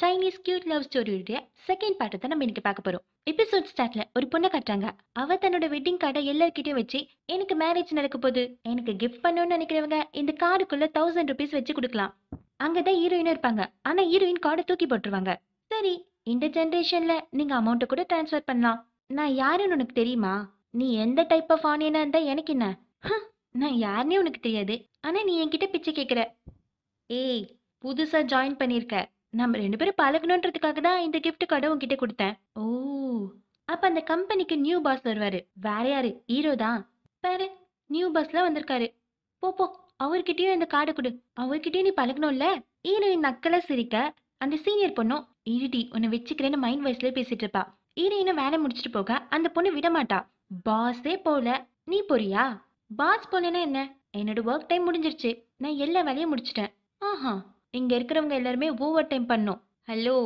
Chinese cute love ஸ்டோரியுடைய second பாட்டை தான் நம்ம இன்னைக்கு பார்க்க போகிறோம் எபிசோட் ஸ்டார்ட்ல ஒரு பொண்ணை கட்டுறாங்க அவள் தன்னோட வெட்டிங் கார்டை எல்லார்கிட்டயும் வச்சு எனக்கு மேரேஜ் நடக்க போகுது எனக்கு கிஃப்ட் பண்ணணும்னு நினைக்கிறவங்க இந்த கார்டுக்குள்ள தௌசண்ட் ருபீஸ் வச்சு கொடுக்கலாம் அங்கே தான் ஹீரோயினும் இருப்பாங்க ஆனால் ஹீரோயின் கார்டை தூக்கி போட்டுருவாங்க சரி இந்த ஜென்ரேஷனில் நீங்கள் அமௌண்ட்டை கூட ட்ரான்ஸ்ஃபர் பண்ணலாம் நான் யாருன்னு உனக்கு தெரியுமா நீ எந்த டைப் ஆஃப் ஆனியனாக இருந்தால் எனக்கு என்ன நான் யாருன்னே உனக்கு தெரியாது ஆனால் நீ என்கிட்ட பிச்சை கேட்குற ஏய் புதுசாக ஜாயின் பண்ணியிருக்க நம்ம ரெண்டு பேரும் பழகணுன்றதுக்காக தான் இந்த கிஃப்ட் கார்டை உங்ககிட்ட கொடுத்தேன் ஓ அப்ப அந்த கம்பெனிக்கு நியூ பாஸ் வருவாரு வேற யாரு ஹீரோ தான் பாரு நியூ பாஸ்ல வந்திருக்காரு போ போ அவர்கிட்டயும் இந்த கார்டை கொடு அவர்கிட்டயும் நீ பழகணும்ல ஹீரோயின் நக்கலா சிரிக்க அந்த சீனியர் பொண்ணும் இருடி உன்னை வச்சுக்கிறேன்னு மைண்ட் வாய்ஸ்ல பேசிட்டு இருப்பா இன்னும் வேலை முடிச்சுட்டு போக அந்த பொண்ணு விடமாட்டா பாஸே போல நீ போறியா பாஸ் போலன்னா என்ன என்னோட ஒர்க் டைம் முடிஞ்சிருச்சு நான் எல்லா வேலையும் முடிச்சிட்டேன் ஆஹா இங்கே இருக்கிறவங்க எல்லாருமே ஓவர் டைம் பண்ணோம் ஹலோ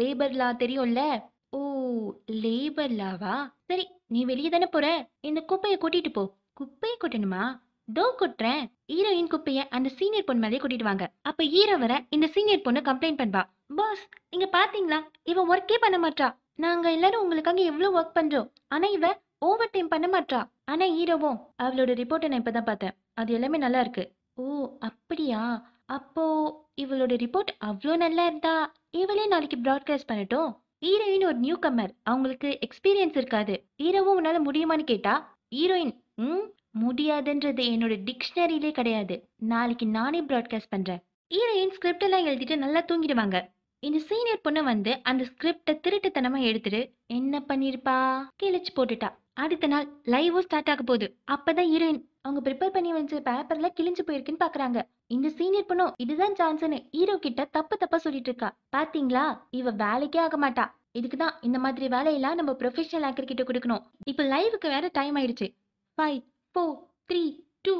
லேபர் லா தெரியும்ல ஓ லேபர் லாவா சரி நீ வெளியே தானே போற இந்த குப்பையை கொட்டிட்டு போ குப்பையை கொட்டணுமா தோ கொட்டுறேன் ஹீரோயின் குப்பையை அந்த சீனியர் பொண்ணு மேலே கூட்டிட்டு வாங்க அப்ப ஹீரோ வர இந்த சீனியர் பொண்ணு கம்ப்ளைண்ட் பண்ணுவா பாஸ் இங்க பாத்தீங்களா இவன் ஒர்க்கே பண்ண மாட்டா நாங்க எல்லாரும் உங்களுக்காக எவ்வளவு ஒர்க் பண்றோம் ஆனா இவ ஓவர் டைம் பண்ண மாட்டா ஆனா ஹீரோவும் அவளோட ரிப்போர்ட்டை நான் இப்பதான் பார்த்தேன் அது எல்லாமே நல்லா இருக்கு ஓ அப்படியா அப்போ இவளோட ரிப்போர்ட் அவ்வளோ நல்லா இருந்தா இவளே நாளைக்கு ப்ராட்காஸ்ட் பண்ணட்டும் ஹீரோயின் ஒரு நியூ கம்மர் அவங்களுக்கு எக்ஸ்பீரியன்ஸ் இருக்காது ஹீரோவும் உன்னால முடியுமான்னு கேட்டா ஹீரோயின் ம் முடியாதுன்றது என்னோட டிக்ஷனரியிலே கிடையாது நாளைக்கு நானே ப்ராட்காஸ்ட் பண்றேன் ஹீரோயின் ஸ்கிரிப்ட் எல்லாம் எழுதிட்டு நல்லா தூங்கிடுவாங்க இந்த சீனியர் பொண்ணு வந்து அந்த ஸ்கிரிப்டை திருட்டுத்தனமா எடுத்துட்டு என்ன பண்ணிருப்பா கிழிச்சு போட்டுட்டா அடுத்த நாள் லைவும் ஸ்டார்ட் ஆக போகுது அப்பதான் ஹீரோயின் அவங்க ப்ரிப்பேர் பண்ணி வச்ச பேப்பர்ல கிழிஞ்சு போயிருக்குன்னு பாக்குறாங்க இந்த சீனியர் பொண்ணும் இதுதான் சான்ஸ்னு ஹீரோ கிட்ட தப்பு தப்பா சொல்லிட்டு இருக்கா பாத்தீங்களா இவ வேலைக்கே ஆக மாட்டா இதுக்குதான் இந்த மாதிரி வேலையெல்லாம் நம்ம ப்ரொஃபஷனல் ஆங்கர் கிட்ட கொடுக்கணும் இப்போ லைவுக்கு வேற டைம் ஆயிடுச்சு five four three two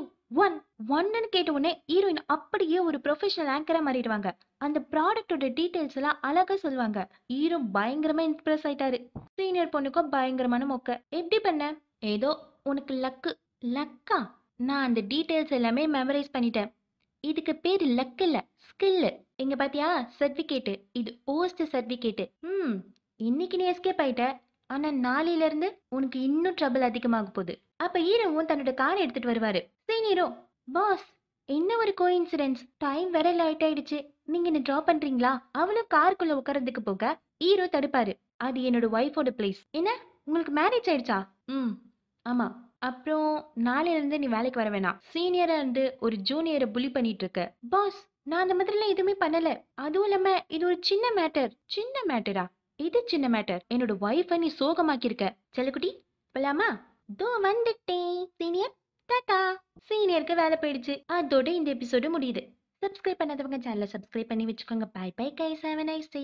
one ஒன்னு கேட்ட உடனே ஹீரோயின் அப்படியே ஒரு ப்ரொஃபஷனல் ஆங்கரா மாறிடுவாங்க அந்த ப்ராடக்டோட டீட்டெயில்ஸ் எல்லாம் அழகா சொல்லுவாங்க ஹீரோ பயங்கரமா இம்ப்ரெஸ் ஆயிட்டாரு சீனியர் பொண்ணுக்கும் பயங்கரமான மொக்க எப்படி பண்ண ஏதோ உனக்கு லக்கு லக்கா நான் அந்த டீட்டெயில்ஸ் எல்லாமே மெமரைஸ் பண்ணிட்டேன் இதுக்கு பேர் லக் இல்ல ஸ்கில்லு இங்க பாத்தியா சர்டிபிகேட் இது போஸ்ட் சர்டிபிகேட் ம் இன்னைக்கு நீ எஸ்கேப் ஆயிட்ட ஆனா நாளையில இருந்து உனக்கு இன்னும் ட்ரபிள் அதிகமாக போகுது அப்ப ஈரவும் தன்னோட காரை எடுத்துட்டு வருவாரு சீனியரும் பாஸ் என்ன ஒரு கோ இன்சிடென்ட்ஸ் டைம் வேற லைட் ஆயிடுச்சு நீங்க என்ன ட்ராப் பண்றீங்களா அவளும் காருக்குள்ள உட்காரதுக்கு போக ஈரோ தடுப்பாரு அது என்னோட ஒய்ஃபோட பிளேஸ் என்ன உங்களுக்கு மேரேஜ் ஆயிடுச்சா ம் ஆமா அப்புறம் நாளையிலேருந்து நீ வேலைக்கு வர வேணாம் சீனியரை வந்து ஒரு ஜூனியரை புலி பண்ணிட்டு இருக்க பாஸ் நான் அந்த மாதிரிலாம் எதுவுமே பண்ணல அதுவும் இல்லாம இது ஒரு சின்ன மேட்டர் சின்ன மேட்டரா இது சின்ன மேட்டர் என்னோட ஒய்ஃபை நீ சோகமாக்கியிருக்க செல்லக்குட்டி போலாமா தோ வந்துட்டேன் சீனியர் தாத்தா சீனியருக்கு வேலை போயிடுச்சு அதோட இந்த எபிசோடு முடியுது சப்ஸ்கிரைப் பண்ணாதவங்க சேனலை சப்ஸ்கிரைப் பண்ணி வச்சுக்கோங்க பாய் பாய் கை ஹேவ் ஐ சே